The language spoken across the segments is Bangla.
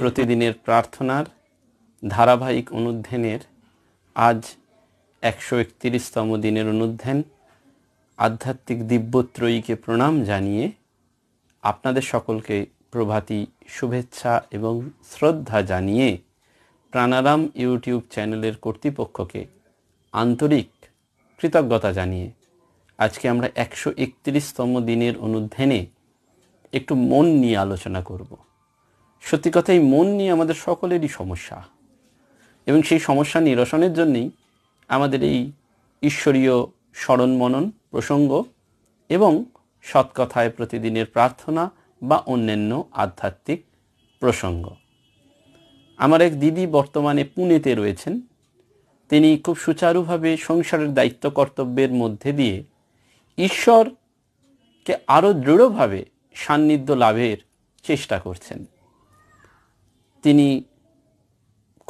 প্রতিদিনের প্রার্থনার ধারাবাহিক অনুধ্যানের আজ একশো একত্রিশতম দিনের অনুধ্যান আধ্যাত্মিক দিব্যত্রয়ীকে প্রণাম জানিয়ে আপনাদের সকলকে প্রভাতী শুভেচ্ছা এবং শ্রদ্ধা জানিয়ে প্রাণারাম ইউটিউব চ্যানেলের কর্তৃপক্ষকে আন্তরিক কৃতজ্ঞতা জানিয়ে আজকে আমরা একশো একত্রিশতম দিনের অনুধ্যানে একটু মন নিয়ে আলোচনা করবো সত্যি কথা এই মন নিয়ে আমাদের সকলেরই সমস্যা এবং সেই সমস্যা নিরসনের জন্যেই আমাদের এই ঈশ্বরীয় স্মরণ মনন প্রসঙ্গ এবং সৎকথায় প্রতিদিনের প্রার্থনা বা অন্যান্য আধ্যাত্মিক প্রসঙ্গ আমার এক দিদি বর্তমানে পুনেতে রয়েছেন তিনি খুব সুচারুভাবে সংসারের দায়িত্ব কর্তব্যের মধ্যে দিয়ে ঈশ্বরকে আরও দৃঢ়ভাবে সান্নিধ্য লাভের চেষ্টা করছেন তিনি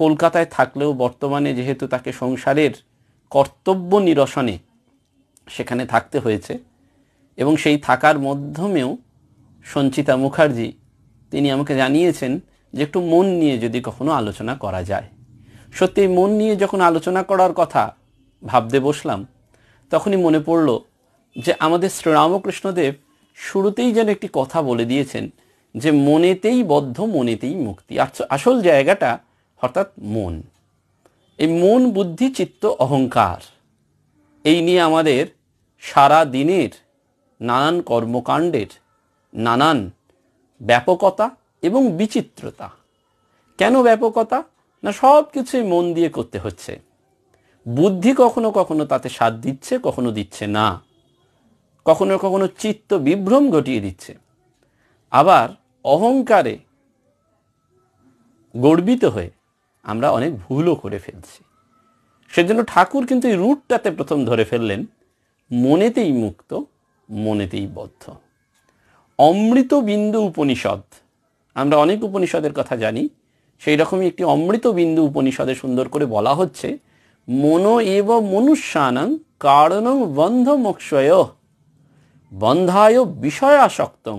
কলকাতায় থাকলেও বর্তমানে যেহেতু তাকে সংসারের কর্তব্য নিরসনে সেখানে থাকতে হয়েছে এবং সেই থাকার মাধ্যমেও সঞ্চিতা মুখার্জি তিনি আমাকে জানিয়েছেন যে একটু মন নিয়ে যদি কখনো আলোচনা করা যায় সত্যি মন নিয়ে যখন আলোচনা করার কথা ভাবতে বসলাম তখনই মনে পড়ল যে আমাদের শ্রীরামকৃষ্ণদেব শুরুতেই যেন একটি কথা বলে দিয়েছেন যে মনেতেই বদ্ধ মনেতেই মুক্তি আসল জায়গাটা অর্থাৎ মন এই মন বুদ্ধি চিত্ত অহংকার এই নিয়ে আমাদের সারা দিনের নানান কর্মকাণ্ডের নানান ব্যাপকতা এবং বিচিত্রতা কেন ব্যাপকতা না সব কিছুই মন দিয়ে করতে হচ্ছে বুদ্ধি কখনো কখনো তাতে স্বাদ দিচ্ছে কখনো দিচ্ছে না কখনো কখনো চিত্ত বিভ্রম ঘটিয়ে দিচ্ছে আবার অহংকারে গর্বিত হয়ে আমরা অনেক ভুলও করে ফেলছি সেজন্য ঠাকুর কিন্তু এই রুটটাতে প্রথম ধরে ফেললেন মনেতেই মুক্ত মনেতেই বদ্ধ অমৃত বিন্দু উপনিষদ আমরা অনেক উপনিষদের কথা জানি সেই রকমই একটি অমৃত বিন্দু উপনিষদে সুন্দর করে বলা হচ্ছে মনো এব মনুষ্যানং কারণং বন্ধ মোক্ষয় বন্ধায় বিষয়াসক্তং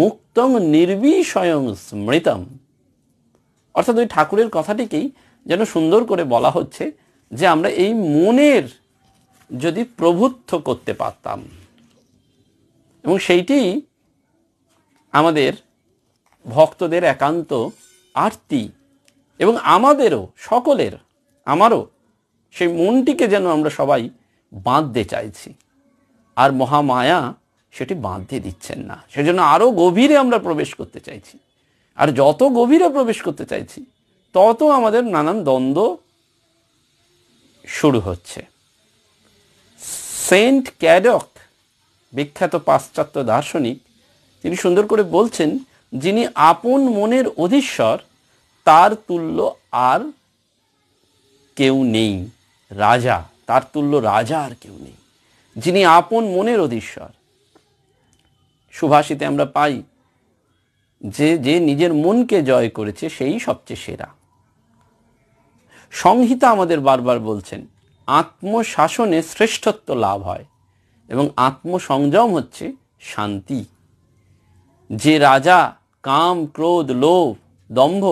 মুক্তং নির্বিষয়ং স্মৃতম অর্থাৎ ওই ঠাকুরের কথাটিকেই যেন সুন্দর করে বলা হচ্ছে যে আমরা এই মনের যদি প্রভুত্ব করতে পারতাম এবং সেইটি আমাদের ভক্তদের একান্ত আরতি এবং আমাদেরও সকলের আমারও সেই মনটিকে যেন আমরা সবাই বাঁধতে চাইছি আর মহামায়া সেটি বাঁধতে দিচ্ছেন না সেজন্য আরও গভীরে আমরা প্রবেশ করতে চাইছি আর যত গভীরে প্রবেশ করতে চাইছি তত আমাদের নানান দ্বন্দ্ব শুরু হচ্ছে সেন্ট ক্যাডক বিখ্যাত পাশ্চাত্য দার্শনিক তিনি সুন্দর করে বলছেন যিনি আপন মনের অধীশ্বর তার তুল্য আর কেউ নেই রাজা তার তুল্য রাজা আর কেউ নেই যিনি আপন মনের অধীশ্বর সুভাষিতে আমরা পাই যে যে নিজের মনকে জয় করেছে সেই সবচেয়ে সেরা সংহিতা আমাদের বারবার বলছেন আত্মশাসনে শ্রেষ্ঠত্ব লাভ হয় এবং আত্মসংযম হচ্ছে শান্তি যে রাজা কাম ক্রোধ লোভ দম্ভ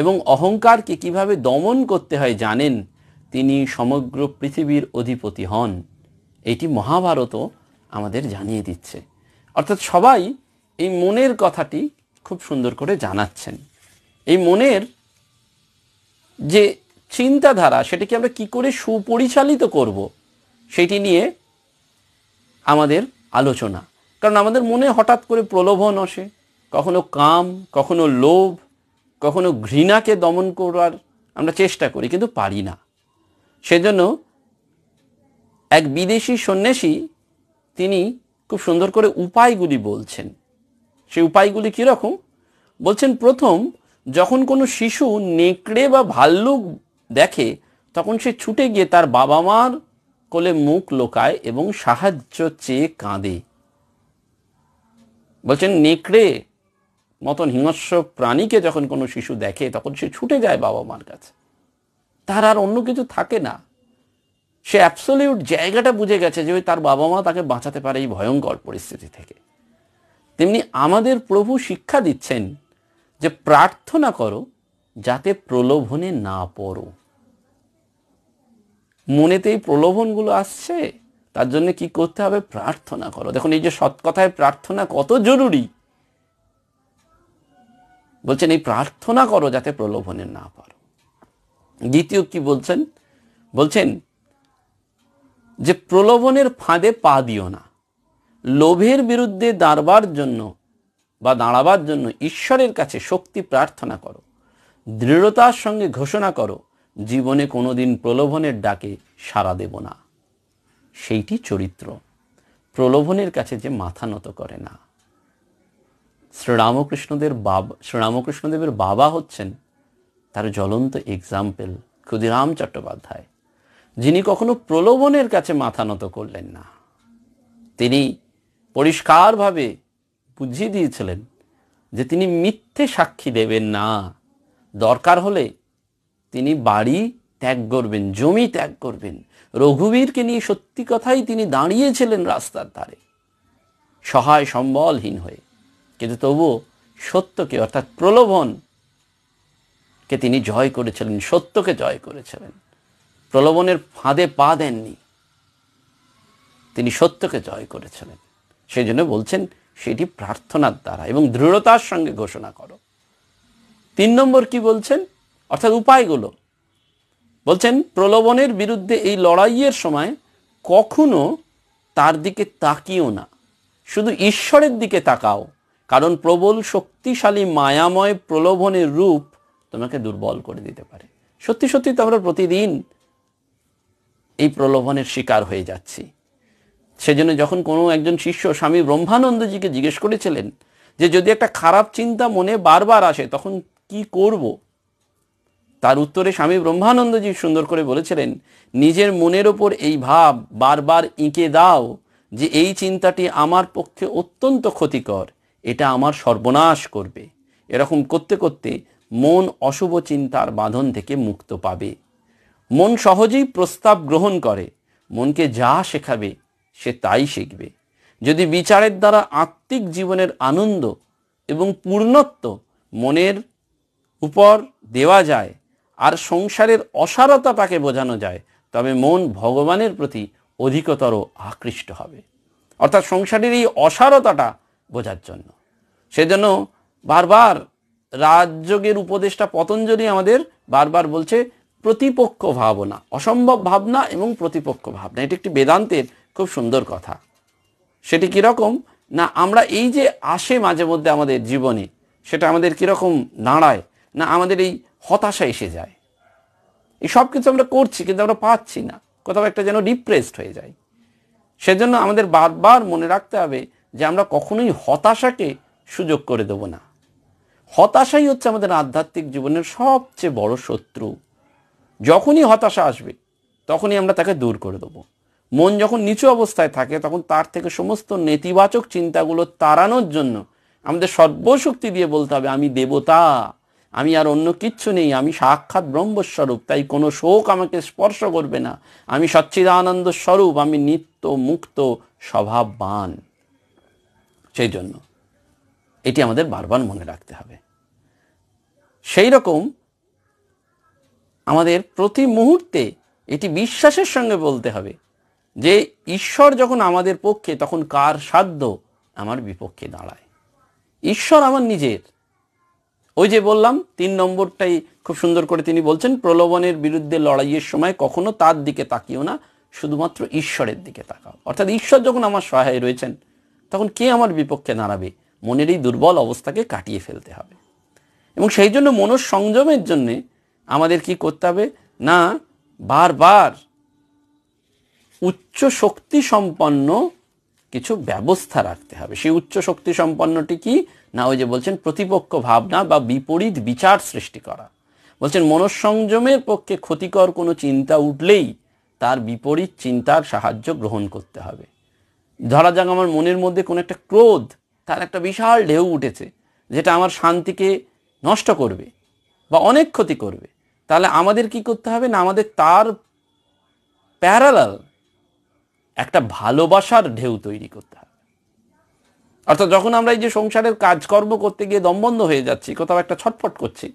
এবং অহংকারকে কিভাবে দমন করতে হয় জানেন তিনি সমগ্র পৃথিবীর অধিপতি হন এটি মহাভারতও আমাদের জানিয়ে দিচ্ছে অর্থাৎ সবাই এই মনের কথাটি খুব সুন্দর করে জানাচ্ছেন এই মনের যে চিন্তাধারা সেটাকে আমরা কি করে সুপরিচালিত করব সেটি নিয়ে আমাদের আলোচনা কারণ আমাদের মনে হঠাৎ করে প্রলোভন আসে কখনো কাম কখনো লোভ কখনো ঘৃণাকে দমন করার আমরা চেষ্টা করি কিন্তু পারি না সেজন্য এক বিদেশি সন্ন্যাসী তিনি খুব সুন্দর করে উপায়গুলি বলছেন সেই উপায়গুলি কীরকম বলছেন প্রথম যখন কোনো শিশু নেকড়ে বা ভাল্লুক দেখে তখন সে ছুটে গিয়ে তার বাবা মার কোলে মুখ লোকায় এবং সাহায্য চেয়ে কাঁদে বলছেন নেকড়ে মতন হিংস্র প্রাণীকে যখন কোনো শিশু দেখে তখন সে ছুটে যায় বাবা মার কাছে তার আর অন্য কিছু থাকে না সে অ্যাবসোলিউট জায়গাটা বুঝে গেছে যে ওই তার বাবা মা তাকে বাঁচাতে পারে এই ভয়ঙ্কর পরিস্থিতি থেকে তেমনি আমাদের প্রভু শিক্ষা দিচ্ছেন যে প্রার্থনা করো যাতে প্রলোভনে না পড়ো মনেতে এই প্রলোভনগুলো আসছে তার জন্য কি করতে হবে প্রার্থনা করো দেখুন এই যে সৎকথায় প্রার্থনা কত জরুরি বলছেন এই প্রার্থনা করো যাতে প্রলোভনে না পারো দ্বিতীয় কি বলছেন বলছেন যে প্রলোভনের ফাঁদে পা দিও না লোভের বিরুদ্ধে দাঁড়বার জন্য বা দাঁড়াবার জন্য ঈশ্বরের কাছে শক্তি প্রার্থনা করো দৃঢ়তার সঙ্গে ঘোষণা করো জীবনে কোনোদিন প্রলোভনের ডাকে সাড়া দেব না সেইটি চরিত্র প্রলোভনের কাছে যে মাথা নত করে না শ্রীরামকৃষ্ণদের বাবা শ্রীরামকৃষ্ণদেবের বাবা হচ্ছেন তার জ্বলন্ত এক্সাম্পল ক্ষুদিরাম চট্টোপাধ্যায় যিনি কখনো প্রলোভনের কাছে মাথা নত করলেন না তিনি পরিষ্কারভাবে বুঝিয়ে দিয়েছিলেন যে তিনি মিথ্যে সাক্ষী দেবেন না দরকার হলে তিনি বাড়ি ত্যাগ করবেন জমি ত্যাগ করবেন রঘুবীরকে নিয়ে সত্যি কথাই তিনি দাঁড়িয়েছিলেন রাস্তার ধারে সহায় সম্বলহীন হয়ে কিন্তু তবুও সত্যকে অর্থাৎ প্রলোভনকে তিনি জয় করেছিলেন সত্যকে জয় করেছিলেন প্রলোভনের ফাঁদে পা দেননি তিনি সত্যকে জয় করেছিলেন সেই জন্য বলছেন সেটি প্রার্থনার দ্বারা এবং দৃঢ়তার সঙ্গে ঘোষণা করো তিন নম্বর কি বলছেন অর্থাৎ উপায়গুলো বলছেন প্রলোভনের বিরুদ্ধে এই লড়াইয়ের সময় কখনো তার দিকে তাকিও না শুধু ঈশ্বরের দিকে তাকাও কারণ প্রবল শক্তিশালী মায়াময় প্রলোভনের রূপ তোমাকে দুর্বল করে দিতে পারে সত্যি সত্যি তো আমরা প্রতিদিন এই প্রলোভনের শিকার হয়ে যাচ্ছি সেজন্য যখন কোনো একজন শিষ্য স্বামী ব্রহ্মানন্দজিকে জিজ্ঞেস করেছিলেন যে যদি একটা খারাপ চিন্তা মনে বারবার আসে তখন কি করব। তার উত্তরে স্বামী ব্রহ্মানন্দজি সুন্দর করে বলেছিলেন নিজের মনের ওপর এই ভাব বারবার ইঁকে দাও যে এই চিন্তাটি আমার পক্ষে অত্যন্ত ক্ষতিকর এটা আমার সর্বনাশ করবে এরকম করতে করতে মন অশুভ চিন্তার বাঁধন থেকে মুক্ত পাবে মন সহজেই প্রস্তাব গ্রহণ করে মনকে যা শেখাবে সে তাই শিখবে যদি বিচারের দ্বারা আত্মিক জীবনের আনন্দ এবং পূর্ণত্ব মনের উপর দেওয়া যায় আর সংসারের অসারতা তাকে বোঝানো যায় তবে মন ভগবানের প্রতি অধিকতর আকৃষ্ট হবে অর্থাৎ সংসারের এই অসারতাটা বোঝার জন্য সেজন্য বারবার রাজযোগের উপদেষ্টা পতঞ্জলি আমাদের বারবার বলছে প্রতিপক্ষ ভাবনা অসম্ভব ভাবনা এবং প্রতিপক্ষ ভাবনা এটি একটি বেদান্তের খুব সুন্দর কথা সেটি কীরকম না আমরা এই যে আসে মাঝে মধ্যে আমাদের জীবনে সেটা আমাদের কীরকম দাঁড়ায় না আমাদের এই হতাশা এসে যায় এই সব কিছু আমরা করছি কিন্তু আমরা পাচ্ছি না কোথাও একটা যেন ডিপ্রেসড হয়ে যায় সেজন্য আমাদের বারবার মনে রাখতে হবে যে আমরা কখনোই হতাশাকে সুযোগ করে দেব না হতাশাই হচ্ছে আমাদের আধ্যাত্মিক জীবনের সবচেয়ে বড় শত্রু যখনই হতাশা আসবে তখনই আমরা তাকে দূর করে দেব মন যখন নিচু অবস্থায় থাকে তখন তার থেকে সমস্ত নেতিবাচক চিন্তাগুলো তাড়ানোর জন্য আমাদের সর্বশক্তি দিয়ে বলতে হবে আমি দেবতা আমি আর অন্য কিচ্ছু নেই আমি সাক্ষাৎ ব্রহ্মস্বরূপ তাই কোনো শোক আমাকে স্পর্শ করবে না আমি সচ্চিদানন্দ স্বরূপ আমি নিত্য মুক্ত স্বভাববান সেই জন্য এটি আমাদের বারবার মনে রাখতে হবে সেই রকম আমাদের প্রতি মুহূর্তে এটি বিশ্বাসের সঙ্গে বলতে হবে যে ঈশ্বর যখন আমাদের পক্ষে তখন কার সাধ্য আমার বিপক্ষে দাঁড়ায় ঈশ্বর আমার নিজের ওই যে বললাম তিন নম্বরটাই খুব সুন্দর করে তিনি বলছেন প্রলোভনের বিরুদ্ধে লড়াইয়ের সময় কখনো তার দিকে তাকিও না শুধুমাত্র ঈশ্বরের দিকে তাকাও অর্থাৎ ঈশ্বর যখন আমার সহায় রয়েছেন তখন কে আমার বিপক্ষে দাঁড়াবে মনের এই দুর্বল অবস্থাকে কাটিয়ে ফেলতে হবে এবং সেই জন্য মনঃসংযমের জন্যে আমাদের কি করতে হবে না বারবার উচ্চ শক্তি সম্পন্ন কিছু ব্যবস্থা রাখতে হবে সেই উচ্চ শক্তি সম্পন্নটি কি না ওই যে বলছেন প্রতিপক্ষ ভাবনা বা বিপরীত বিচার সৃষ্টি করা বলছেন মনঃসংযমের পক্ষে ক্ষতিকর কোনো চিন্তা উঠলেই তার বিপরীত চিন্তার সাহায্য গ্রহণ করতে হবে ধরা যাক আমার মনের মধ্যে কোনো একটা ক্রোধ তার একটা বিশাল ঢেউ উঠেছে যেটা আমার শান্তিকে নষ্ট করবে বা অনেক ক্ষতি করবে তাহলে আমাদের কি করতে হবে না আমাদের তার প্যারালাল একটা ভালোবাসার ঢেউ তৈরি করতে হবে অর্থাৎ যখন আমরা এই যে সংসারের কাজকর্ম করতে গিয়ে দমবন্ধ হয়ে যাচ্ছি কোথাও একটা ছটফট করছি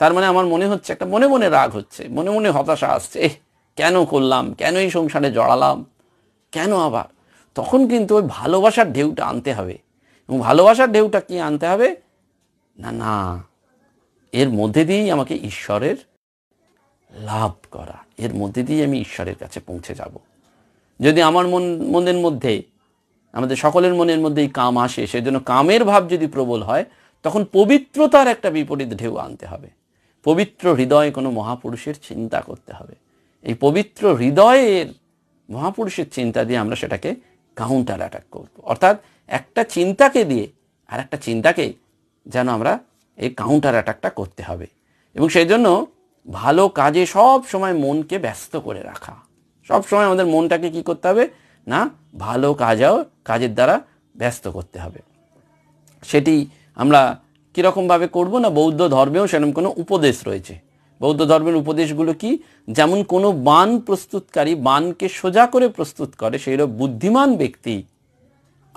তার মানে আমার মনে হচ্ছে একটা মনে মনে রাগ হচ্ছে মনে মনে হতাশা আসছে কেন করলাম কেন এই সংসারে জড়ালাম কেন আবার তখন কিন্তু ওই ভালোবাসার ঢেউটা আনতে হবে এবং ভালোবাসার ঢেউটা কি আনতে হবে না না এর মধ্যে দিয়েই আমাকে ঈশ্বরের লাভ করা এর মধ্যে দিয়ে আমি ঈশ্বরের কাছে পৌঁছে যাব যদি আমার মন মনের মধ্যে আমাদের সকলের মনের মধ্যেই কাম আসে সেজন্য কামের ভাব যদি প্রবল হয় তখন পবিত্রতার একটা বিপরীত ঢেউ আনতে হবে পবিত্র হৃদয়ে কোনো মহাপুরুষের চিন্তা করতে হবে এই পবিত্র হৃদয়ের মহাপুরুষের চিন্তা দিয়ে আমরা সেটাকে কাউন্টার অ্যাটাক করব অর্থাৎ একটা চিন্তাকে দিয়ে আর একটা চিন্তাকে যেন আমরা এই কাউন্টার অ্যাটাকটা করতে হবে এবং সেই জন্য ভালো কাজে সব সময় মনকে ব্যস্ত করে রাখা সব সময় আমাদের মনটাকে কি করতে হবে না ভালো কাজও কাজের দ্বারা ব্যস্ত করতে হবে সেটি আমরা কীরকমভাবে করব না বৌদ্ধ ধর্মেও সেরকম কোনো উপদেশ রয়েছে বৌদ্ধ ধর্মের উপদেশগুলো কি যেমন কোনো বান প্রস্তুতকারী বানকে সোজা করে প্রস্তুত করে রকম বুদ্ধিমান ব্যক্তি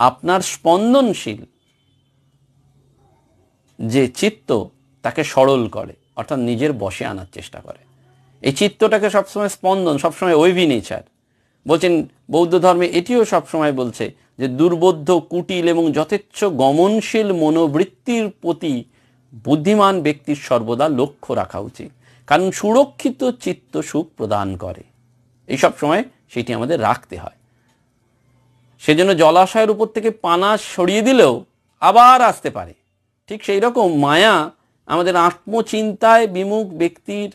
আপনার স্পন্দনশীল যে চিত্ত তাকে সরল করে অর্থাৎ নিজের বসে আনার চেষ্টা করে এই চিত্তটাকে সবসময় স্পন্দন সবসময় ওয়েভি নেচার বলছেন বৌদ্ধ ধর্মে এটিও সবসময় বলছে যে দুর্বোধ্য কুটিল এবং যথেচ্ছ গমনশীল মনোবৃত্তির প্রতি বুদ্ধিমান ব্যক্তির সর্বদা লক্ষ্য রাখা উচিত কারণ সুরক্ষিত চিত্ত সুখ প্রদান করে সব সময় সেটি আমাদের রাখতে হয় সেজন্য জলাশয়ের উপর থেকে পানা সরিয়ে দিলেও আবার আসতে পারে ঠিক সেই রকম মায়া আমাদের আত্মচিন্তায় বিমুখ ব্যক্তির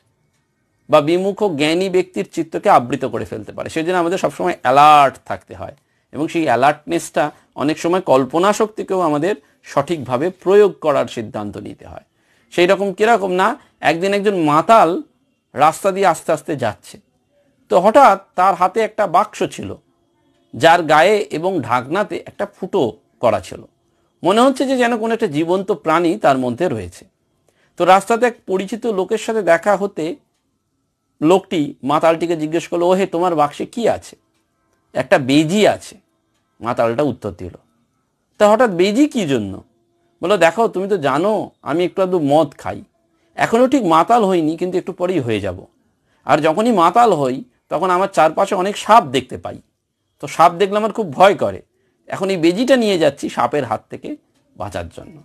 বা বিমুখ জ্ঞানী ব্যক্তির চিত্তকে আবৃত করে ফেলতে পারে সেই জন্য আমাদের সবসময় অ্যালার্ট থাকতে হয় এবং সেই অ্যালার্টনেসটা অনেক সময় কল্পনা শক্তিকেও আমাদের সঠিকভাবে প্রয়োগ করার সিদ্ধান্ত নিতে হয় সেই রকম কীরকম না একদিন একজন মাতাল রাস্তা দিয়ে আস্তে আস্তে যাচ্ছে তো হঠাৎ তার হাতে একটা বাক্স ছিল যার গায়ে এবং ঢাকনাতে একটা ফুটো করা ছিল মনে হচ্ছে যে যেন কোনো একটা জীবন্ত প্রাণী তার মধ্যে রয়েছে তো রাস্তাতে এক পরিচিত লোকের সাথে দেখা হতে লোকটি মাতালটিকে জিজ্ঞেস করলো ও হে তোমার বাক্সে কি আছে একটা বেজি আছে মাতালটা উত্তর দিল তা হঠাৎ বেজি কি জন্য বলো দেখো তুমি তো জানো আমি একটু আধটু মদ খাই এখনও ঠিক মাতাল হইনি কিন্তু একটু পরেই হয়ে যাব আর যখনই মাতাল হই তখন আমার চারপাশে অনেক সাপ দেখতে পাই তো সাপ দেখলে আমার খুব ভয় করে এখন এই বেজিটা নিয়ে যাচ্ছি সাপের হাত থেকে বাঁচার জন্য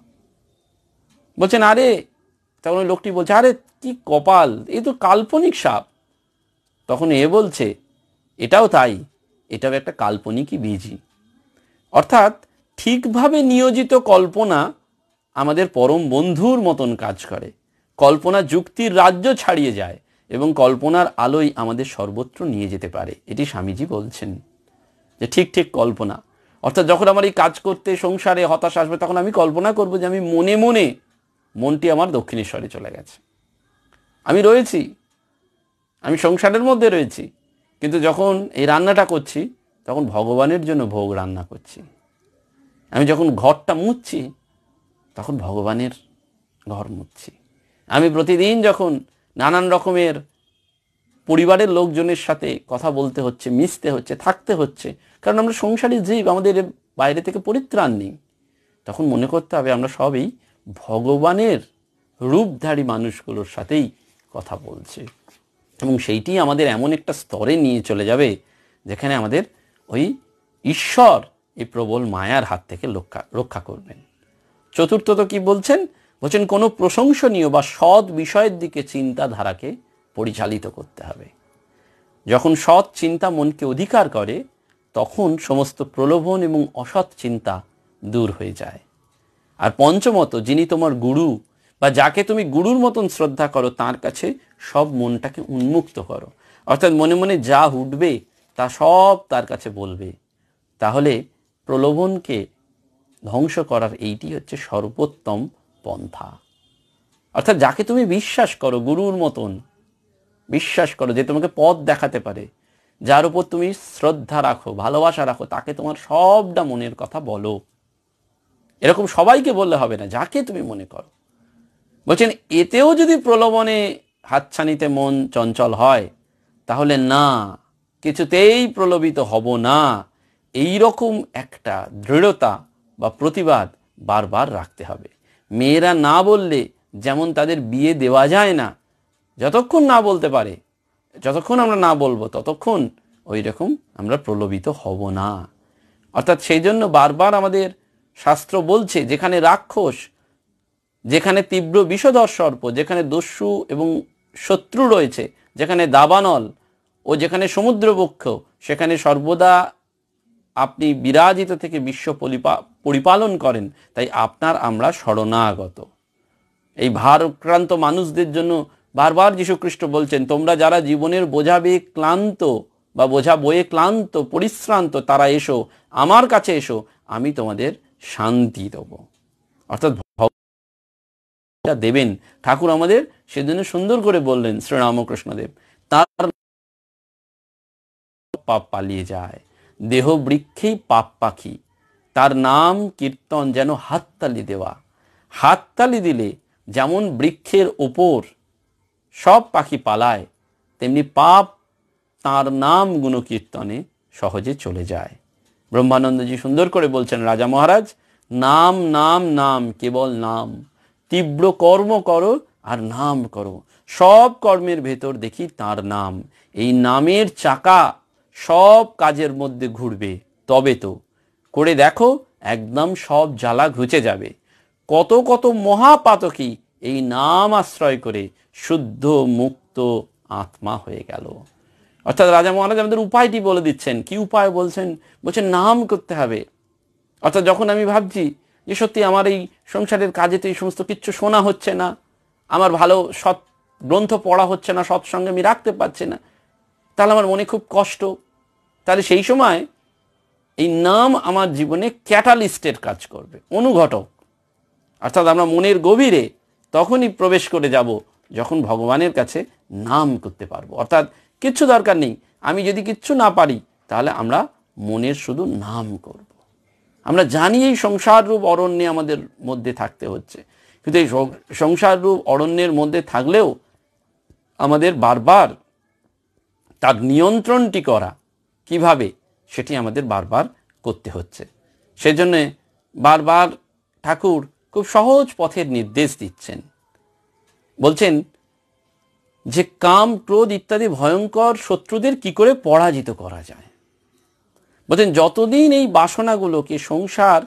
বলছেন আরে তখন ওই লোকটি বলছে আরে কি কপাল এ তো কাল্পনিক সাপ তখন এ বলছে এটাও তাই এটাও একটা কাল্পনিকই বীজই অর্থাৎ ঠিকভাবে নিয়োজিত কল্পনা আমাদের পরম বন্ধুর মতন কাজ করে কল্পনা যুক্তির রাজ্য ছাড়িয়ে যায় এবং কল্পনার আলোই আমাদের সর্বত্র নিয়ে যেতে পারে এটি স্বামীজি বলছেন যে ঠিক ঠিক কল্পনা অর্থাৎ যখন আমার এই কাজ করতে সংসারে হতাশা আসবে তখন আমি কল্পনা করব যে আমি মনে মনে মনটি আমার দক্ষিণেশ্বরে চলে গেছে আমি রয়েছি আমি সংসারের মধ্যে রয়েছি কিন্তু যখন এই রান্নাটা করছি তখন ভগবানের জন্য ভোগ রান্না করছি আমি যখন ঘরটা মুছছি তখন ভগবানের ঘর মুছছি আমি প্রতিদিন যখন নানান রকমের পরিবারের লোকজনের সাথে কথা বলতে হচ্ছে মিশতে হচ্ছে থাকতে হচ্ছে কারণ আমরা সংসারী জীব আমাদের বাইরে থেকে পরিত্রাণ নেই তখন মনে করতে হবে আমরা সবই ভগবানের রূপধারী মানুষগুলোর সাথেই কথা বলছে এবং সেইটি আমাদের এমন একটা স্তরে নিয়ে চলে যাবে যেখানে আমাদের ওই ঈশ্বর এই প্রবল মায়ার হাত থেকে রক্ষা করবেন চতুর্থত কি বলছেন বলছেন কোনো প্রশংসনীয় বা সৎ বিষয়ের দিকে চিন্তাধারাকে পরিচালিত করতে হবে যখন সৎ চিন্তা মনকে অধিকার করে তখন সমস্ত প্রলোভন এবং অসৎ চিন্তা দূর হয়ে যায় আর পঞ্চমত যিনি তোমার গুরু বা যাকে তুমি গুরুর মতন শ্রদ্ধা করো তার কাছে সব মনটাকে উন্মুক্ত করো অর্থাৎ মনে মনে যা উঠবে তা সব তার কাছে বলবে তাহলে প্রলোভনকে ধ্বংস করার এইটি হচ্ছে সর্বোত্তম পন্থা অর্থাৎ যাকে তুমি বিশ্বাস করো গুরুর মতন বিশ্বাস করো যে তোমাকে পথ দেখাতে পারে যার উপর তুমি শ্রদ্ধা রাখো ভালোবাসা রাখো তাকে তোমার সবটা মনের কথা বলো এরকম সবাইকে বললে হবে না যাকে তুমি মনে করো বলছেন এতেও যদি প্রলোভনে হাতছানিতে মন চঞ্চল হয় তাহলে না কিছুতেই প্রলোভিত হব না এই রকম একটা দৃঢ়তা বা প্রতিবাদ বারবার রাখতে হবে মেয়েরা না বললে যেমন তাদের বিয়ে দেওয়া যায় না যতক্ষণ না বলতে পারে যতক্ষণ আমরা না বলবো ততক্ষণ ওই রকম আমরা প্রলোভিত হব না অর্থাৎ সেই জন্য বারবার আমাদের শাস্ত্র বলছে যেখানে রাক্ষস যেখানে তীব্র বিষধর সর্প যেখানে দস্যু এবং শত্রু রয়েছে যেখানে দাবানল ও যেখানে সমুদ্রবক্ষ সেখানে সর্বদা আপনি বিরাজিত থেকে বিশ্ব পরিপালন করেন তাই আপনার আমরা শরণাগত এই ভারক্রান্ত মানুষদের জন্য বারবার যীশুখ্রিস্ট বলছেন তোমরা যারা জীবনের বোঝা বেয়ে ক্লান্ত বা বোঝা বয়ে ক্লান্ত পরিশ্রান্ত তারা এসো আমার কাছে এসো আমি তোমাদের শান্তি দেব অর্থাৎ ভগবান দেবেন ঠাকুর আমাদের সেজন্য সুন্দর করে বললেন শ্রীরামকৃষ্ণদেব তার পাপ পালিয়ে যায় দেহ বৃক্ষেই পাপ পাখি তার নাম কীর্তন যেন হাততালি দেওয়া হাততালি দিলে যেমন বৃক্ষের ওপর সব পাখি পালায় তেমনি পাপ তার নাম গুণকীর্তনে সহজে চলে যায় ব্রহ্মানন্দজি সুন্দর করে বলছেন রাজা মহারাজ নাম নাম নাম কেবল নাম তীব্র কর্ম করো আর নাম করো সব কর্মের ভেতর দেখি তার নাম এই নামের চাকা সব কাজের মধ্যে ঘুরবে তবে তো করে দেখো একদম সব জ্বালা ঘুচে যাবে কত কত মহাপাতকী এই নাম আশ্রয় করে শুদ্ধ মুক্ত আত্মা হয়ে গেল অর্থাৎ রাজা মহারাজ আমাদের উপায়টি বলে দিচ্ছেন কি উপায় বলছেন বলছেন নাম করতে হবে অর্থাৎ যখন আমি ভাবছি যে সত্যি আমার এই সংসারের কাজে তো এই সমস্ত কিচ্ছু শোনা হচ্ছে না আমার ভালো সৎ গ্রন্থ পড়া হচ্ছে না সৎসঙ্গে আমি রাখতে পারছি না তাহলে আমার মনে খুব কষ্ট তাহলে সেই সময় এই নাম আমার জীবনে ক্যাটালিস্টের কাজ করবে অনুঘটক অর্থাৎ আমরা মনের গভীরে তখনই প্রবেশ করে যাব যখন ভগবানের কাছে নাম করতে পারবো অর্থাৎ কিচ্ছু দরকার নেই আমি যদি কিচ্ছু না পারি তাহলে আমরা মনের শুধু নাম করব। আমরা জানি এই সংসার রূপ অরণ্যে আমাদের মধ্যে থাকতে হচ্ছে কিন্তু এই সংসার রূপ অরণ্যের মধ্যে থাকলেও আমাদের বারবার তার নিয়ন্ত্রণটি করা কিভাবে সেটি আমাদের বারবার করতে হচ্ছে সেজন্য বারবার ঠাকুর খুব সহজ পথের নির্দেশ দিচ্ছেন বলছেন যে কাম ক্রোধ ইত্যাদি ভয়ঙ্কর শত্রুদের কি করে পরাজিত করা যায় বলছেন যতদিন এই বাসনাগুলোকে সংসার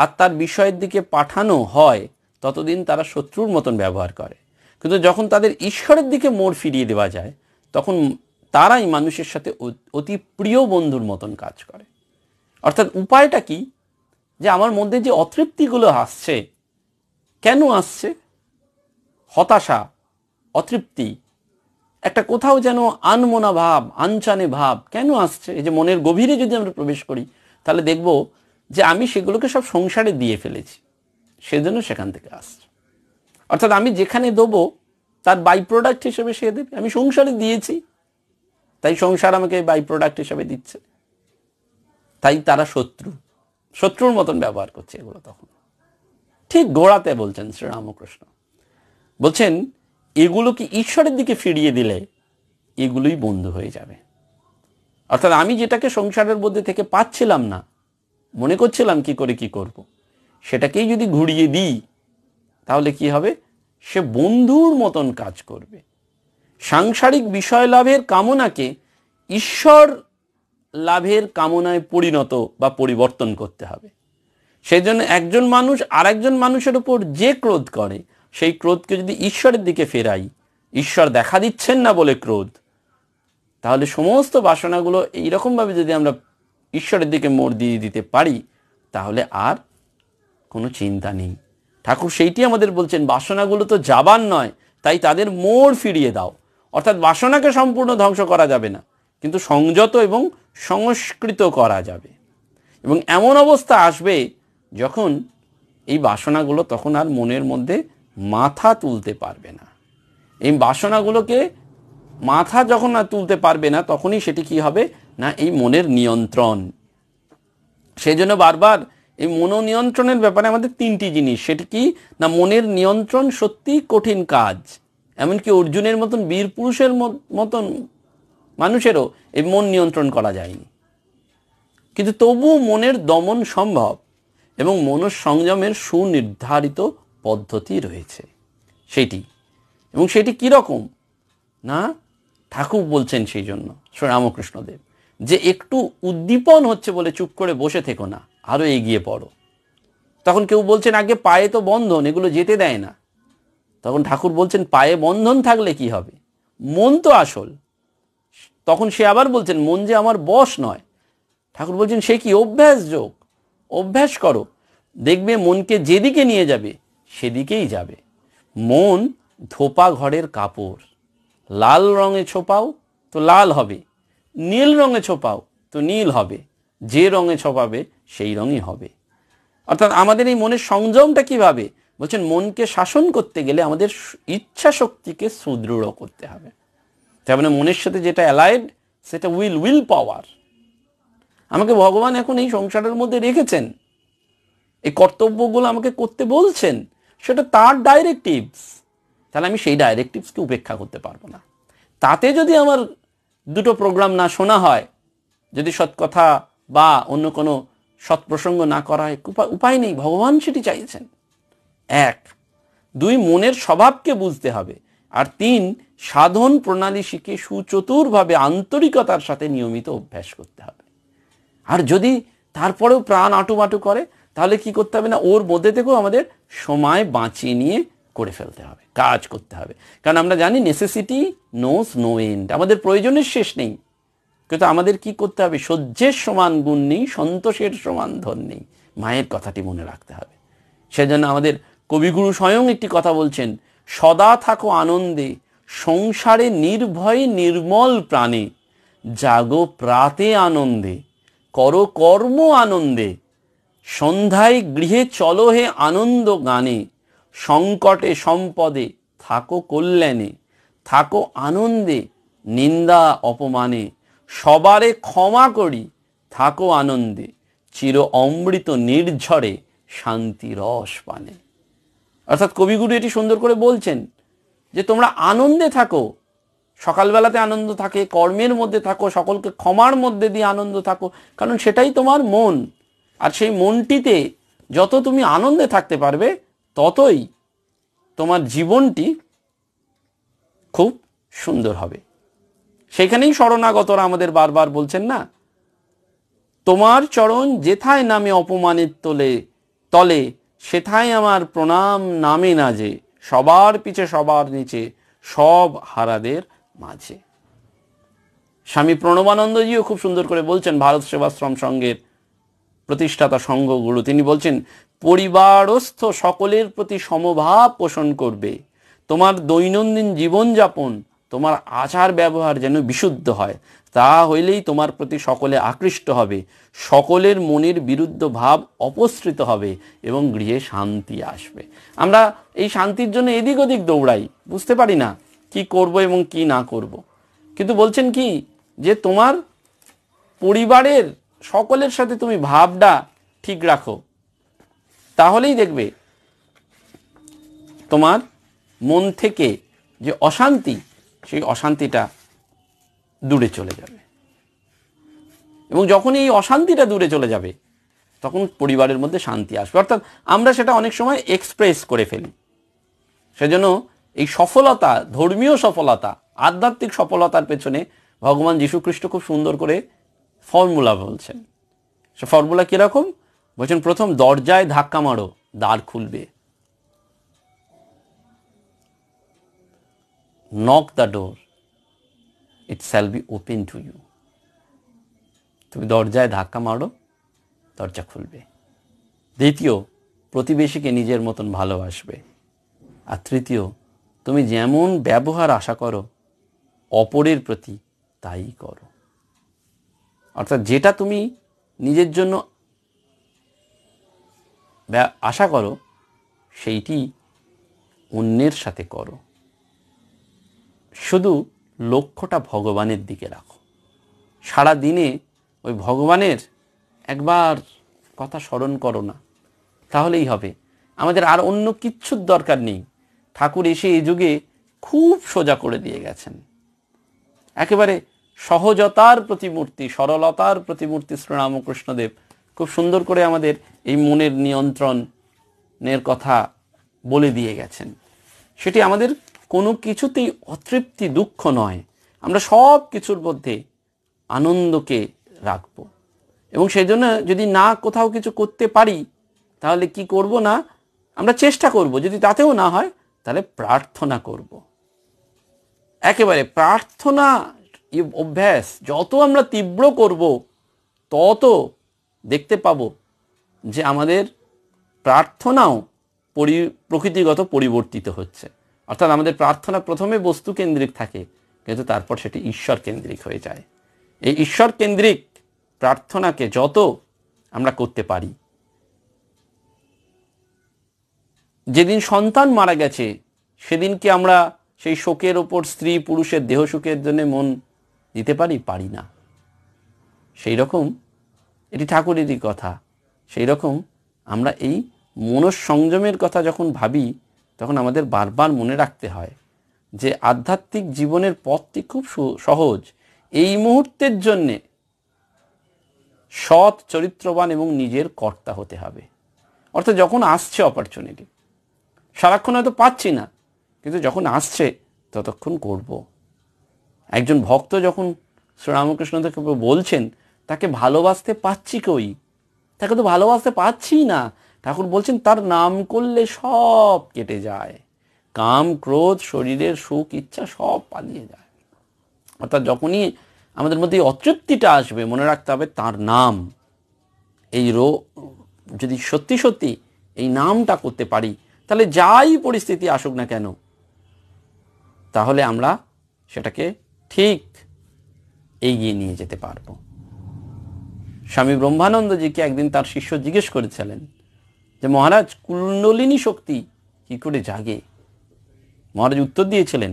আর তার বিষয়ের দিকে পাঠানো হয় ততদিন তারা শত্রুর মতন ব্যবহার করে কিন্তু যখন তাদের ঈশ্বরের দিকে মোড় ফিরিয়ে দেওয়া যায় তখন তারাই মানুষের সাথে অতি প্রিয় বন্ধুর মতন কাজ করে অর্থাৎ উপায়টা কি যে আমার মধ্যে যে অতৃপ্তিগুলো আসছে কেন আসছে হতাশা অতৃপ্তি একটা কোথাও যেন আনমোনা ভাব আনচানে ভাব কেন আসছে এই যে মনের গভীরে যদি আমরা প্রবেশ করি তাহলে দেখব যে আমি সেগুলোকে সব সংসারে দিয়ে ফেলেছি সেজন্য সেখান থেকে আসছে অর্থাৎ আমি যেখানে দেবো তার বাই প্রোডাক্ট হিসেবে সে দেবে আমি সংসারে দিয়েছি তাই সংসার আমাকে বাই প্রোডাক্ট হিসেবে দিচ্ছে তাই তারা শত্রু শত্রুর মতন ব্যবহার করছে এগুলো তখন ঠিক গোড়াতে বলছেন শ্রীরামকৃষ্ণ বলছেন এগুলোকে ঈশ্বরের দিকে ফিরিয়ে দিলে এগুলোই বন্ধ হয়ে যাবে অর্থাৎ আমি যেটাকে সংসারের মধ্যে থেকে পাচ্ছিলাম না মনে করছিলাম কি করে কি করব। সেটাকেই যদি ঘুরিয়ে দিই তাহলে কি হবে সে বন্ধুর মতন কাজ করবে সাংসারিক বিষয় লাভের কামনাকে ঈশ্বর লাভের কামনায় পরিণত বা পরিবর্তন করতে হবে সেই জন্য একজন মানুষ আর একজন মানুষের উপর যে ক্রোধ করে সেই ক্রোধকে যদি ঈশ্বরের দিকে ফেরাই ঈশ্বর দেখা দিচ্ছেন না বলে ক্রোধ তাহলে সমস্ত বাসনাগুলো এইরকমভাবে যদি আমরা ঈশ্বরের দিকে মোড় দিয়ে দিতে পারি তাহলে আর কোনো চিন্তা নেই ঠাকুর সেইটি আমাদের বলছেন বাসনাগুলো তো যাবার নয় তাই তাদের মোড় ফিরিয়ে দাও অর্থাৎ বাসনাকে সম্পূর্ণ ধ্বংস করা যাবে না কিন্তু সংযত এবং সংস্কৃত করা যাবে এবং এমন অবস্থা আসবে যখন এই বাসনাগুলো তখন আর মনের মধ্যে মাথা তুলতে পারবে না এই বাসনাগুলোকে মাথা যখন না তুলতে পারবে না তখনই সেটি কি হবে না এই মনের নিয়ন্ত্রণ সেই জন্য বারবার এই মনোনিয়ন্ত্রণের ব্যাপারে আমাদের তিনটি জিনিস সেটি কি না মনের নিয়ন্ত্রণ সত্যি কঠিন কাজ এমনকি অর্জুনের মতন বীর পুরুষের মতন মানুষেরও এই মন নিয়ন্ত্রণ করা যায়নি কিন্তু তবুও মনের দমন সম্ভব এবং মনঃসংযমের সুনির্ধারিত পদ্ধতি রয়েছে সেটি এবং সেটি কীরকম না ঠাকুর বলছেন সেই জন্য রামকৃষ্ণদেব যে একটু উদ্দীপন হচ্ছে বলে চুপ করে বসে থেকো না আরও এগিয়ে পড়ো তখন কেউ বলছেন আগে পায়ে তো বন্ধন এগুলো যেতে দেয় না তখন ঠাকুর বলছেন পায়ে বন্ধন থাকলে কি হবে মন তো আসল তখন সে আবার বলছেন মন যে আমার বস নয় ঠাকুর বলছেন সে কি অভ্যাস যোগ অভ্যাস করো দেখবে মনকে যেদিকে নিয়ে যাবে সেদিকেই যাবে মন ধোপা ঘরের কাপড় লাল রঙে ছোপাও তো লাল হবে নীল রঙে ছোপাও তো নীল হবে যে রঙে ছোপাবে সেই রঙই হবে অর্থাৎ আমাদের এই মনের সংযমটা কিভাবে বলছেন মনকে শাসন করতে গেলে আমাদের ইচ্ছা শক্তিকে সুদৃঢ় করতে হবে তার মানে মনের সাথে যেটা অ্যালাইড সেটা উইল উইল পাওয়ার আমাকে ভগবান এখন এই সংসারের মধ্যে রেখেছেন এই কর্তব্যগুলো আমাকে করতে বলছেন সেটা তার ডাইরেক্টিভস তাহলে আমি সেই ডাইরেক্টিভসকে উপেক্ষা করতে পারবো না তাতে যদি আমার দুটো প্রোগ্রাম না শোনা হয় যদি সৎকথা বা অন্য কোনো সৎ প্রসঙ্গ না করা হয় উপায় নেই ভগবান সেটি চাইছেন এক দুই মনের স্বভাবকে বুঝতে হবে আর তিন সাধন প্রণালী শিখে সুচতুরভাবে আন্তরিকতার সাথে নিয়মিত অভ্যাস করতে হবে আর যদি তারপরেও প্রাণ আটুমাটু করে তাহলে কি করতে হবে না ওর মধ্যে থেকেও আমাদের সময় বাঁচিয়ে নিয়ে করে ফেলতে হবে কাজ করতে হবে কারণ আমরা জানি নেসেসিটি নোস নো এন্ড আমাদের প্রয়োজনের শেষ নেই কিন্তু আমাদের কি করতে হবে সহ্যের সমান গুণ নেই সন্তোষের সমান ধন নেই মায়ের কথাটি মনে রাখতে হবে সেজন্য আমাদের কবিগুরু স্বয়ং একটি কথা বলছেন সদা থাকো আনন্দে সংসারে নির্ভয়ে নির্মল প্রাণে জাগো প্রাতে আনন্দে করো কর্ম আনন্দে সন্ধ্যায় গৃহে চলো হে আনন্দ গানে সংকটে সম্পদে থাকো কল্যাণে থাকো আনন্দে নিন্দা অপমানে সবারে ক্ষমা করি থাকো আনন্দে চির অমৃত নির্ঝরে শান্তি রস পানে অর্থাৎ কবিগুরু এটি সুন্দর করে বলছেন যে তোমরা আনন্দে থাকো সকালবেলাতে আনন্দ থাকে কর্মের মধ্যে থাকো সকলকে ক্ষমার মধ্যে দিয়ে আনন্দ থাকো কারণ সেটাই তোমার মন আর সেই মনটিতে যত তুমি আনন্দে থাকতে পারবে ততই তোমার জীবনটি খুব সুন্দর হবে সেখানেই শরণাগতরা আমাদের বারবার বলছেন না তোমার চরণ যেথায় নামে অপমানের তোলে তলে সেথায় আমার প্রণাম নামে না যে সবার পিছে সবার নিচে সব হারাদের মাঝে স্বামী প্রণবানন্দজিও খুব সুন্দর করে বলছেন ভারত সেবাশ্রম সংঘের প্রতিষ্ঠাতা সংঘগুলো তিনি বলছেন পরিবারস্থ সকলের প্রতি সমভাব পোষণ করবে তোমার দৈনন্দিন জীবনযাপন তোমার আচার ব্যবহার যেন বিশুদ্ধ হয় তা হইলেই তোমার প্রতি সকলে আকৃষ্ট হবে সকলের মনের বিরুদ্ধ ভাব অপসৃত হবে এবং গৃহে শান্তি আসবে আমরা এই শান্তির জন্য এদিক ওদিক দৌড়াই বুঝতে পারি না কি করব এবং কি না করব। কিন্তু বলছেন কি যে তোমার পরিবারের সকলের সাথে তুমি ভাবটা ঠিক রাখো তাহলেই দেখবে তোমার মন থেকে যে অশান্তি সেই অশান্তিটা দূরে চলে যাবে এবং যখন এই অশান্তিটা দূরে চলে যাবে তখন পরিবারের মধ্যে শান্তি আসবে অর্থাৎ আমরা সেটা অনেক সময় এক্সপ্রেস করে ফেলি সেজন্য এই সফলতা ধর্মীয় সফলতা আধ্যাত্মিক সফলতার পেছনে ভগবান যীশুখ্রিস্ট খুব সুন্দর করে ফর্মুলা বলছেন সে ফর্মুলা কীরকম বলছেন প্রথম দরজায় ধাক্কা মারো দ্বার খুলবে knock the door it shall be open to you তুমি দরজায় ধাক্কা মারো দরজা খুলবে দ্বিতীয় প্রতিবেশীকে নিজের মতন ভালোবাসবে আর তৃতীয় তুমি যেমন ব্যবহার আশা করো অপরের প্রতি তাই করো অর্থাৎ যেটা তুমি নিজের জন্য আশা করো সেইটি অন্যের সাথে করো শুধু লক্ষ্যটা ভগবানের দিকে রাখো সারা দিনে ওই ভগবানের একবার কথা স্মরণ করো না তাহলেই হবে আমাদের আর অন্য কিচ্ছুর দরকার নেই ঠাকুর এসে এ যুগে খুব সোজা করে দিয়ে গেছেন একেবারে সহজতার প্রতিমূর্তি সরলতার প্রতিমূর্তি শ্রীরামকৃষ্ণদেব খুব সুন্দর করে আমাদের এই মনের নিয়ন্ত্রণের কথা বলে দিয়ে গেছেন সেটি আমাদের কোনো কিছুতেই অতৃপ্তি দুঃখ নয় আমরা সব কিছুর মধ্যে আনন্দকে রাখব এবং সেই জন্য যদি না কোথাও কিছু করতে পারি তাহলে কি করব না আমরা চেষ্টা করব যদি তাতেও না হয় তাহলে প্রার্থনা করব একেবারে প্রার্থনা অভ্যাস যত আমরা তীব্র করব তত দেখতে পাব যে আমাদের প্রার্থনাও পরি প্রকৃতিগত পরিবর্তিত হচ্ছে অর্থাৎ আমাদের প্রার্থনা প্রথমে বস্তু কেন্দ্রিক থাকে কিন্তু তারপর সেটি ঈশ্বর কেন্দ্রিক হয়ে যায় এই ঈশ্বর কেন্দ্রিক প্রার্থনাকে যত আমরা করতে পারি যেদিন সন্তান মারা গেছে সেদিনকে আমরা সেই শোকের ওপর স্ত্রী পুরুষের দেহ সুখের জন্য মন দিতে পারি পারি না সেই রকম এটি ঠাকুরেরই কথা সেই রকম আমরা এই মনঃসংযমের কথা যখন ভাবি তখন আমাদের বারবার মনে রাখতে হয় যে আধ্যাত্মিক জীবনের পথটি খুব সহজ এই মুহূর্তের জন্যে সৎ চরিত্রবান এবং নিজের কর্তা হতে হবে অর্থাৎ যখন আসছে অপরচুনিটি সারাক্ষণ হয়তো পাচ্ছি না কিন্তু যখন আসছে ততক্ষণ করবো একজন ভক্ত যখন শ্রীরামকৃষ্ণ থেকে বলছেন তাকে ভালোবাসতে পাচ্ছি কই তাকে তো ভালোবাসতে পাচ্ছি না ঠাকুর বলছেন তার নাম করলে সব কেটে যায় কাম ক্রোধ শরীরের সুখ ইচ্ছা সব পালিয়ে যায় অর্থাৎ যখনই আমাদের মধ্যে এই অতৃপ্তিটা আসবে মনে রাখতে হবে তার নাম এই রো যদি সত্যি সত্যি এই নামটা করতে পারি তাহলে যাই পরিস্থিতি আসুক না কেন তাহলে আমরা সেটাকে ঠিক এগিয়ে নিয়ে যেতে পারব স্বামী ব্রহ্মানন্দজিকে একদিন তার শিষ্য জিজ্ঞেস করেছিলেন যে মহারাজ কুণ্ডলিনী শক্তি কি করে জাগে মহারাজ উত্তর দিয়েছিলেন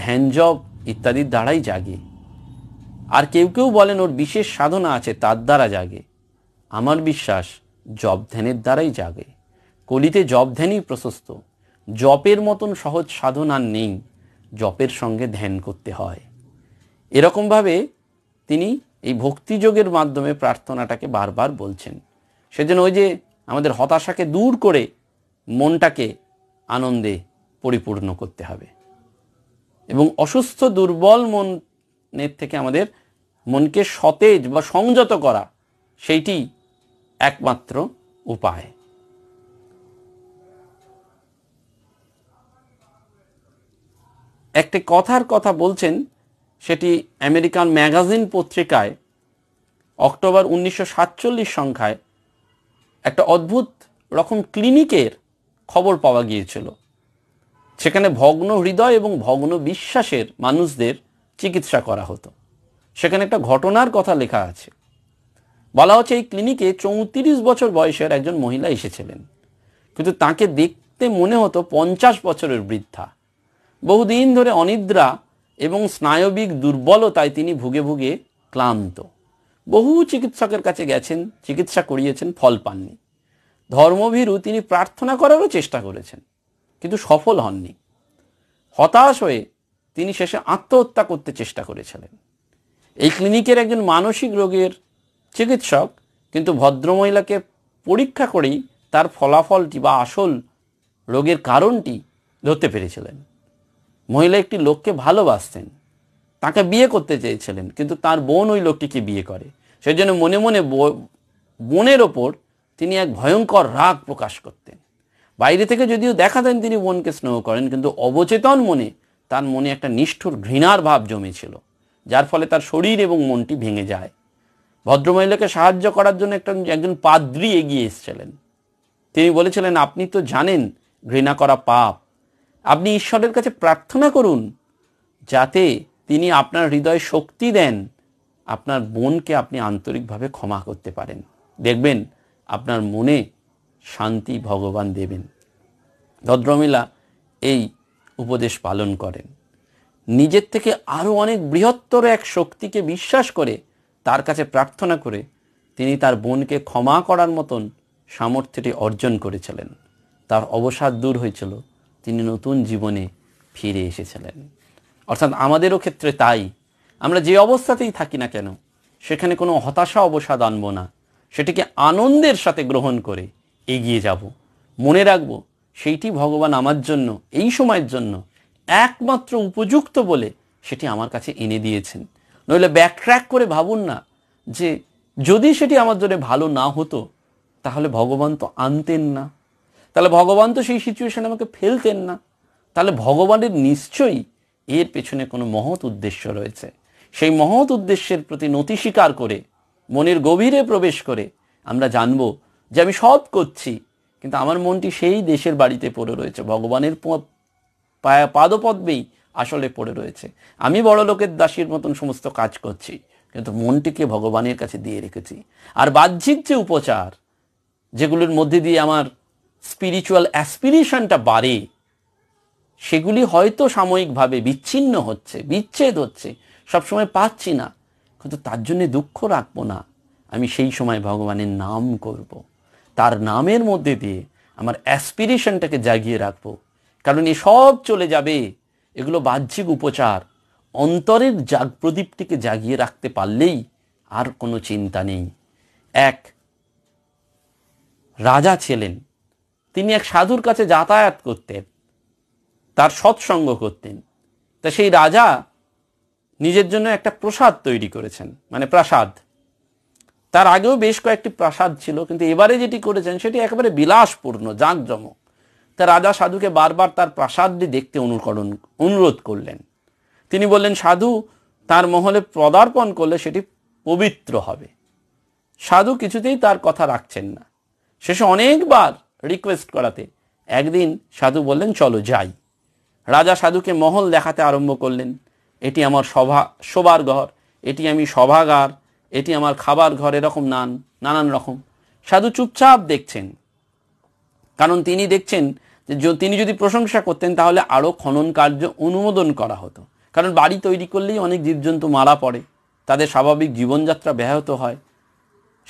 ধ্যান জব ইত্যাদির দ্বারাই জাগে আর কেউ কেউ বলেন ওর বিশেষ সাধনা আছে তার দ্বারা জাগে আমার বিশ্বাস জব ধ্যানের দ্বারাই জাগে কলিতে জব ধ্যানই প্রশস্ত জপের মতন সহজ সাধনা নেই জপের সঙ্গে ধ্যান করতে হয় এরকমভাবে তিনি এই ভক্তিযোগের মাধ্যমে প্রার্থনাটাকে বারবার বলছেন সেজন্য ওই যে আমাদের হতাশাকে দূর করে মনটাকে আনন্দে পরিপূর্ণ করতে হবে এবং অসুস্থ দুর্বল মনের থেকে আমাদের মনকে সতেজ বা সংযত করা সেইটি একমাত্র উপায় একটি কথার কথা বলছেন সেটি আমেরিকান ম্যাগাজিন পত্রিকায় অক্টোবর উনিশশো সংখ্যায় একটা অদ্ভুত রকম ক্লিনিকের খবর পাওয়া গিয়েছিল সেখানে ভগ্ন হৃদয় এবং ভগ্ন বিশ্বাসের মানুষদের চিকিৎসা করা হতো সেখানে একটা ঘটনার কথা লেখা আছে বলা হচ্ছে এই ক্লিনিকে চৌত্রিশ বছর বয়সের একজন মহিলা এসেছিলেন কিন্তু তাকে দেখতে মনে হতো পঞ্চাশ বছরের বৃদ্ধা বহুদিন ধরে অনিদ্রা এবং স্নায়বিক দুর্বলতায় তিনি ভুগে ভুগে ক্লান্ত বহু চিকিৎসকের কাছে গেছেন চিকিৎসা করিয়েছেন ফল পাননি ধর্মভীরু তিনি প্রার্থনা করারও চেষ্টা করেছেন কিন্তু সফল হননি হতাশ হয়ে তিনি শেষে আত্মহত্যা করতে চেষ্টা করেছিলেন এই ক্লিনিকের একজন মানসিক রোগের চিকিৎসক কিন্তু ভদ্রমহিলাকে পরীক্ষা করেই তার ফলাফলটি বা আসল রোগের কারণটি ধরতে পেরেছিলেন মহিলা একটি লোককে ভালোবাসতেন তাকে বিয়ে করতে চেয়েছিলেন কিন্তু তার বোন ওই লোকটিকে বিয়ে করে সেই জন্য মনে মনে বোনের ওপর তিনি এক ভয়ঙ্কর রাগ প্রকাশ করতেন বাইরে থেকে যদিও দেখাতেন তিনি বোনকে স্নেহ করেন কিন্তু অবচেতন মনে তার মনে একটা নিষ্ঠুর ঘৃণার ভাব জমেছিল যার ফলে তার শরীর এবং মনটি ভেঙে যায় ভদ্রমহিলাকে সাহায্য করার জন্য একটা একজন পাদ্রি এগিয়ে এসেছিলেন তিনি বলেছিলেন আপনি তো জানেন ঘৃণা করা পাপ আপনি ঈশ্বরের কাছে প্রার্থনা করুন যাতে তিনি আপনার হৃদয় শক্তি দেন আপনার বোনকে আপনি আন্তরিকভাবে ক্ষমা করতে পারেন দেখবেন আপনার মনে শান্তি ভগবান দেবেন ভদ্রমিলা এই উপদেশ পালন করেন নিজের থেকে আরও অনেক বৃহত্তর এক শক্তিকে বিশ্বাস করে তার কাছে প্রার্থনা করে তিনি তার বোনকে ক্ষমা করার মতন সামর্থ্যটি অর্জন করেছিলেন তার অবসাদ দূর হয়েছিল তিনি নতুন জীবনে ফিরে এসেছিলেন অর্থাৎ আমাদেরও ক্ষেত্রে তাই আমরা যে অবস্থাতেই থাকি না কেন সেখানে কোনো হতাশা অবসাদ আনবো না সেটিকে আনন্দের সাথে গ্রহণ করে এগিয়ে যাব মনে রাখব সেইটি ভগবান আমার জন্য এই সময়ের জন্য একমাত্র উপযুক্ত বলে সেটি আমার কাছে এনে দিয়েছেন নইলে ব্যাকট্র্যাক করে ভাবুন না যে যদি সেটি আমার জন্য ভালো না হতো তাহলে ভগবান তো আনতেন না তাহলে ভগবান তো সেই সিচুয়েশানে আমাকে ফেলতেন না তাহলে ভগবানের নিশ্চয়ই এর পেছনে কোনো মহৎ উদ্দেশ্য রয়েছে সেই মহৎ উদ্দেশ্যের প্রতি নতি স্বীকার করে মনের গভীরে প্রবেশ করে আমরা জানব যে আমি সব করছি কিন্তু আমার মনটি সেই দেশের বাড়িতে পড়ে রয়েছে ভগবানের পাদপদ্মেই আসলে পড়ে রয়েছে আমি বড় লোকের দাসীর মতন সমস্ত কাজ করছি কিন্তু মনটিকে ভগবানের কাছে দিয়ে রেখেছি আর বাহ্যিক যে উপচার যেগুলোর মধ্যে দিয়ে আমার স্পিরিচুয়াল অ্যাসপিরেশনটা বাড়ে সেগুলি হয়তো সাময়িকভাবে বিচ্ছিন্ন হচ্ছে বিচ্ছেদ হচ্ছে সবসময় পাচ্ছি না কিন্তু তার জন্যে দুঃখ রাখবো না আমি সেই সময় ভগবানের নাম করব। তার নামের মধ্যে দিয়ে আমার অ্যাসপিরেশনটাকে জাগিয়ে রাখবো কারণ এ সব চলে যাবে এগুলো বাহ্যিক উপচার অন্তরের জাগ প্রদীপটিকে জাগিয়ে রাখতে পারলেই আর কোনো চিন্তা নেই এক রাজা ছিলেন তিনি এক সাধুর কাছে যাতায়াত করতেন তার সৎসঙ্গ করতেন তা সেই রাজা নিজের জন্য একটা প্রসাদ তৈরি করেছেন মানে প্রাসাদ তার আগেও বেশ কয়েকটি প্রাসাদ ছিল কিন্তু এবারে যেটি করেছেন সেটি একেবারে বিলাসপূর্ণ জাঁকজমক তা রাজা সাধুকে বারবার তার প্রাসাদটি দেখতে অনুকরণ অনুরোধ করলেন তিনি বললেন সাধু তার মহলে পদার্পণ করলে সেটি পবিত্র হবে সাধু কিছুতেই তার কথা রাখছেন না শেষে অনেকবার রিকোয়েস্ট করাতে একদিন সাধু বললেন চলো যাই রাজা সাধুকে মহল দেখাতে আরম্ভ করলেন এটি আমার সভা শোবার ঘর এটি আমি সভাগার এটি আমার খাবার ঘর এরকম নান নানান রকম সাধু চুপচাপ দেখছেন কারণ তিনি দেখছেন যে তিনি যদি প্রশংসা করতেন তাহলে আরও খনন কার্য অনুমোদন করা হতো কারণ বাড়ি তৈরি করলেই অনেক জীবজন্তু মারা পড়ে তাদের স্বাভাবিক জীবনযাত্রা ব্যাহত হয়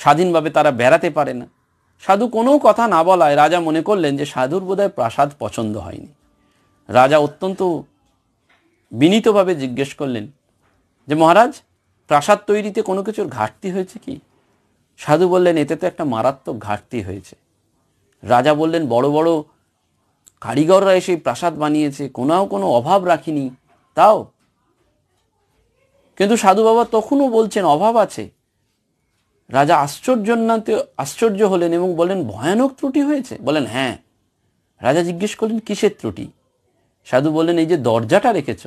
স্বাধীনভাবে তারা বেড়াতে পারে না সাধু কোনো কথা না বলায় রাজা মনে করলেন যে সাধুর বোধহয় প্রাসাদ পছন্দ হয়নি রাজা অত্যন্ত বিনীতভাবে জিজ্ঞেস করলেন যে মহারাজ প্রাসাদ তৈরিতে কোনো কিছুর ঘাটতি হয়েছে কি সাধু বললেন এতে তো একটা মারাত্মক ঘাটতি হয়েছে রাজা বললেন বড় বড় কারিগররা এসে প্রাসাদ বানিয়েছে কোনো কোনো অভাব রাখিনি তাও কিন্তু সাধু বাবা তখনও বলছেন অভাব আছে রাজা আশ্চর্য আশ্চর্য হলেন এবং বলেন ভয়ানক ত্রুটি হয়েছে বলেন হ্যাঁ রাজা জিজ্ঞেস করলেন কিসের ত্রুটি সাধু বললেন এই যে দরজাটা রেখেছ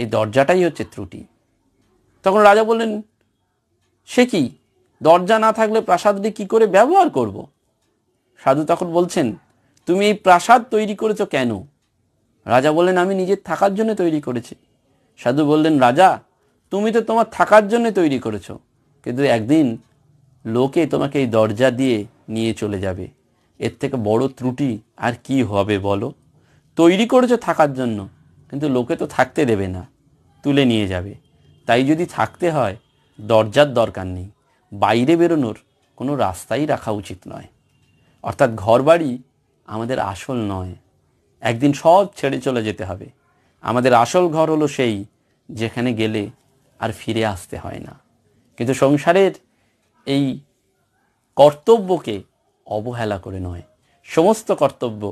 এই দরজাটাই হচ্ছে ত্রুটি তখন রাজা বললেন সে কি দরজা না থাকলে প্রাসাদটি কি করে ব্যবহার করব। সাধু তখন বলছেন তুমি এই প্রাসাদ তৈরি করেছ কেন রাজা বললেন আমি নিজের থাকার জন্য তৈরি করেছি সাধু বললেন রাজা তুমি তো তোমার থাকার জন্য তৈরি করেছো কিন্তু একদিন লোকে তোমাকে এই দরজা দিয়ে নিয়ে চলে যাবে এর থেকে বড় ত্রুটি আর কি হবে বলো তৈরি করেছো থাকার জন্য কিন্তু লোকে তো থাকতে দেবে না তুলে নিয়ে যাবে তাই যদি থাকতে হয় দরজার দরকার নেই বাইরে বেরোনোর কোনো রাস্তাই রাখা উচিত নয় অর্থাৎ ঘরবাড়ি আমাদের আসল নয় একদিন সব ছেড়ে চলে যেতে হবে আমাদের আসল ঘর হলো সেই যেখানে গেলে আর ফিরে আসতে হয় না কিন্তু সংসারের এই কর্তব্যকে অবহেলা করে নয় সমস্ত কর্তব্য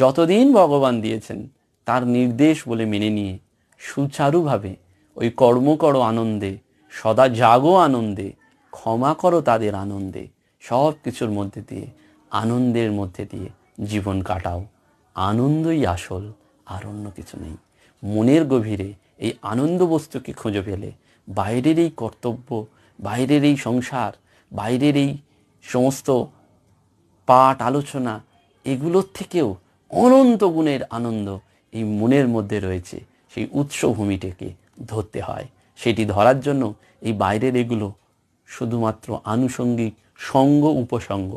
যতদিন ভগবান দিয়েছেন তার নির্দেশ বলে মেনে নিয়ে সুচারুভাবে ওই কর্ম করো আনন্দে সদা জাগো আনন্দে ক্ষমা করো তাদের আনন্দে সব কিছুর মধ্যে দিয়ে আনন্দের মধ্যে দিয়ে জীবন কাটাও আনন্দই আসল আর অন্য কিছু নেই মনের গভীরে এই আনন্দ বস্তুকে খুঁজে পেলে বাইরের এই কর্তব্য বাইরের এই সংসার বাইরের এই সমস্ত পাঠ আলোচনা এগুলোর থেকেও অনন্ত গুণের আনন্দ এই মনের মধ্যে রয়েছে সেই উৎসভূমিটাকে ধরতে হয় সেটি ধরার জন্য এই বাইরের এগুলো শুধুমাত্র আনুষঙ্গিক সঙ্গ উপসঙ্গ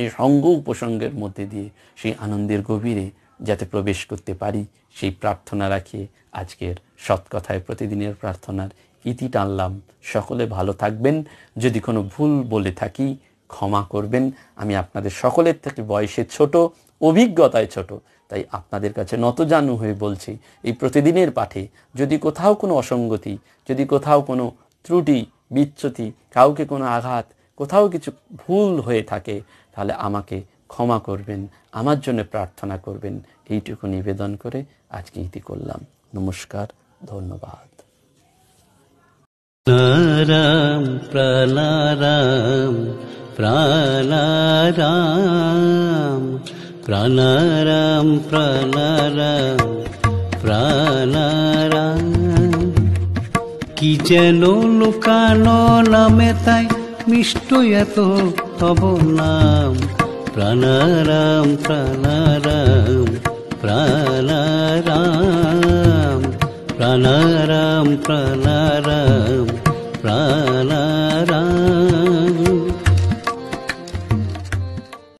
এই সঙ্গ উপসঙ্গের মধ্যে দিয়ে সেই আনন্দের গভীরে যাতে প্রবেশ করতে পারি সেই প্রার্থনা রাখিয়ে আজকের সৎ কথায় প্রতিদিনের প্রার্থনার ইতি টানলাম সকলে ভালো থাকবেন যদি কোনো ভুল বলে থাকি ক্ষমা করবেন আমি আপনাদের সকলের থেকে বয়সে ছোট অভিজ্ঞতায় ছোট তাই আপনাদের কাছে নতজানু হয়ে বলছি এই প্রতিদিনের পাঠে যদি কোথাও কোনো অসঙ্গতি যদি কোথাও কোনো ত্রুটি বিচ্যুতি কাউকে কোনো আঘাত কোথাও কিছু ভুল হয়ে থাকে তাহলে আমাকে ক্ষমা করবেন আমার জন্য প্রার্থনা করবেন এইটুকু নিবেদন করে আজকে ইতি করলাম নমস্কার ধন্যবাদ প্রণারাম প্রাণারাম প্রাণারাম প্রাণারাম প্রাণারাম প্রাণারাম কি যেন লুকানো নামে তাই মিষ্ট এত তব নাম প্রাণারাম প্রাণারাম প্রাণারাম प्रणाराम प्रणाराम प्रणाराम